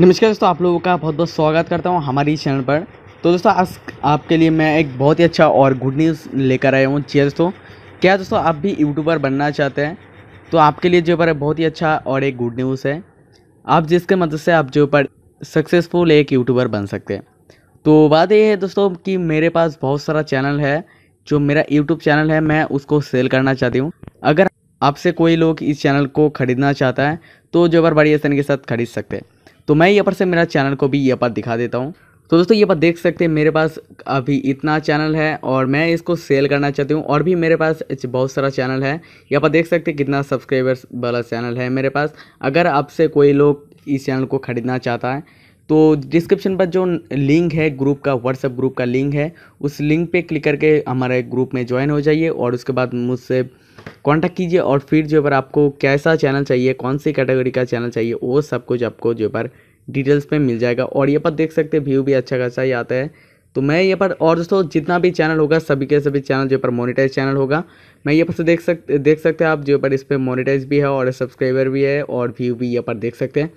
नमस्कार दोस्तों आप लोगों का बहुत बहुत स्वागत करता हूँ हमारी चैनल पर तो दोस्तों आज आपके लिए मैं एक बहुत ही अच्छा और गुड न्यूज़ लेकर आया हूँ जी दोस्तों क्या दोस्तों आप भी यूट्यूबर बनना चाहते हैं तो आपके लिए जो पर बहुत ही अच्छा और एक गुड न्यूज़ है आप जिसके मदद मतलब से आप जो पर सक्सेसफुल एक यूट्यूबर बन सकते हैं तो बात यह है दोस्तों कि मेरे पास बहुत सारा चैनल है जो मेरा यूट्यूब चैनल है मैं उसको सेल करना चाहती हूँ अगर आपसे कोई लोग इस चैनल को ख़रीदना चाहता है तो जो पर बड़ी आसानी के साथ खरीद सकते हैं तो मैं यहाँ पर से मेरा चैनल को भी यहाँ पर दिखा देता हूँ तो दोस्तों ये पर देख सकते हैं मेरे पास अभी इतना चैनल है और मैं इसको सेल करना चाहती हूँ और भी मेरे पास बहुत सारा चैनल है यहाँ पर देख सकते हैं कितना सब्सक्राइबर्स वाला चैनल है मेरे पास अगर आपसे कोई लोग इस चैनल को ख़रीदना चाहता है तो डिस्क्रिप्शन पर जो लिंक है ग्रुप का व्हाट्सएप ग्रुप का लिंक है उस लिंक पर क्लिक करके हमारे ग्रुप में ज्वाइन हो जाइए और उसके बाद मुझसे कांटेक्ट कीजिए और फिर जो है आपको कैसा चैनल चाहिए कौन सी कैटेगरी का चैनल चाहिए वो सब कुछ आपको जो है डिटेल्स में मिल जाएगा और ये पर देख सकते हैं व्यू भी अच्छा खासा ही आता है तो मैं ये पर और दोस्तों जितना भी चैनल होगा सभी के सभी चैनल जो पर मोनेटाइज चैनल होगा मैं ये पर से देख सकते देख सकते हैं आप जो पर इस पर मोनेटाइज भी है और सब्सक्राइबर भी है और व्यू भी ये पर देख सकते हैं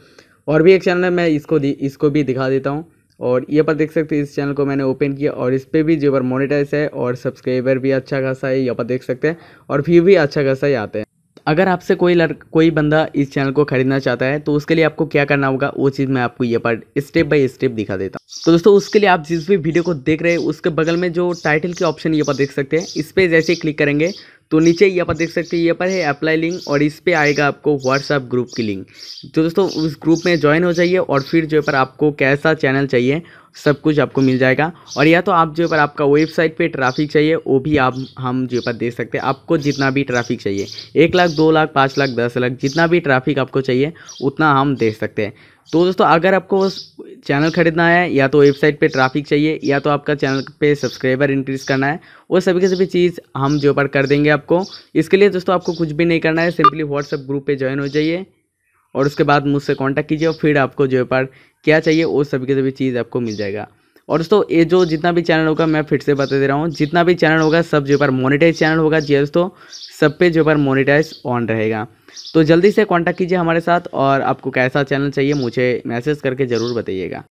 और भी एक चैनल है मैं इसको इसको भी दिखा देता हूँ और ये पर देख सकते हैं इस चैनल को मैंने ओपन किया और इस पर भी जो पर मोनिटाइज है और सब्सक्राइबर भी अच्छा खासा है यहाँ पर देख सकते हैं और व्यू भी अच्छा खासा ही आते हैं अगर आपसे कोई लड़ कोई बंदा इस चैनल को खरीदना चाहता है तो उसके लिए आपको क्या करना होगा वो चीज़ मैं आपको ये पर स्टेप बाय स्टेप दिखा देता हूँ तो दोस्तों उसके लिए आप जिस भी वीडियो को देख रहे हैं उसके बगल में जो टाइटल के ऑप्शन ये पर देख सकते हैं इस पर जैसे क्लिक करेंगे तो नीचे यहाँ पर देख सकते हैं यहाँ पर है अप्लाई लिंक और इस पर आएगा आपको व्हाट्सअप ग्रुप की लिंक तो दोस्तों उस ग्रुप में ज्वाइन हो जाइए और फिर जो है पर आपको कैसा चैनल चाहिए सब कुछ आपको मिल जाएगा और या तो आप जो पर आपका वेबसाइट पे ट्रैफिक चाहिए वो भी आप हम जो पर दे सकते हैं आपको जितना भी ट्रैफिक चाहिए एक लाख दो लाख पाँच लाख दस लाख जितना भी ट्रैफिक आपको चाहिए उतना हम दे सकते हैं तो दोस्तों अगर आपको चैनल खरीदना है या तो वेबसाइट पे ट्रैफिक चाहिए या तो आपका चैनल पे सब्सक्राइबर इंक्रीज़ करना है वो सभी के सभी चीज़ हम जो पर कर देंगे आपको इसके लिए दोस्तों आपको कुछ भी नहीं करना है सिंपली व्हाट्सअप ग्रुप पे ज्वाइन हो जाइए और उसके बाद मुझसे कॉन्टैक्ट कीजिए और फिर आपको जो पर क्या चाहिए वो सभी के सभी चीज़ आपको मिल जाएगा और दोस्तों ये जो जितना भी चैनल होगा मैं फिर से बता दे रहा हूँ जितना भी चैनल होगा सब जो पर मोनिटाइज चैनल होगा जी दोस्तों सब पे जो पर मोनिटाइज ऑन रहेगा तो जल्दी से कांटेक्ट कीजिए हमारे साथ और आपको कैसा चैनल चाहिए मुझे मैसेज करके ज़रूर बताइएगा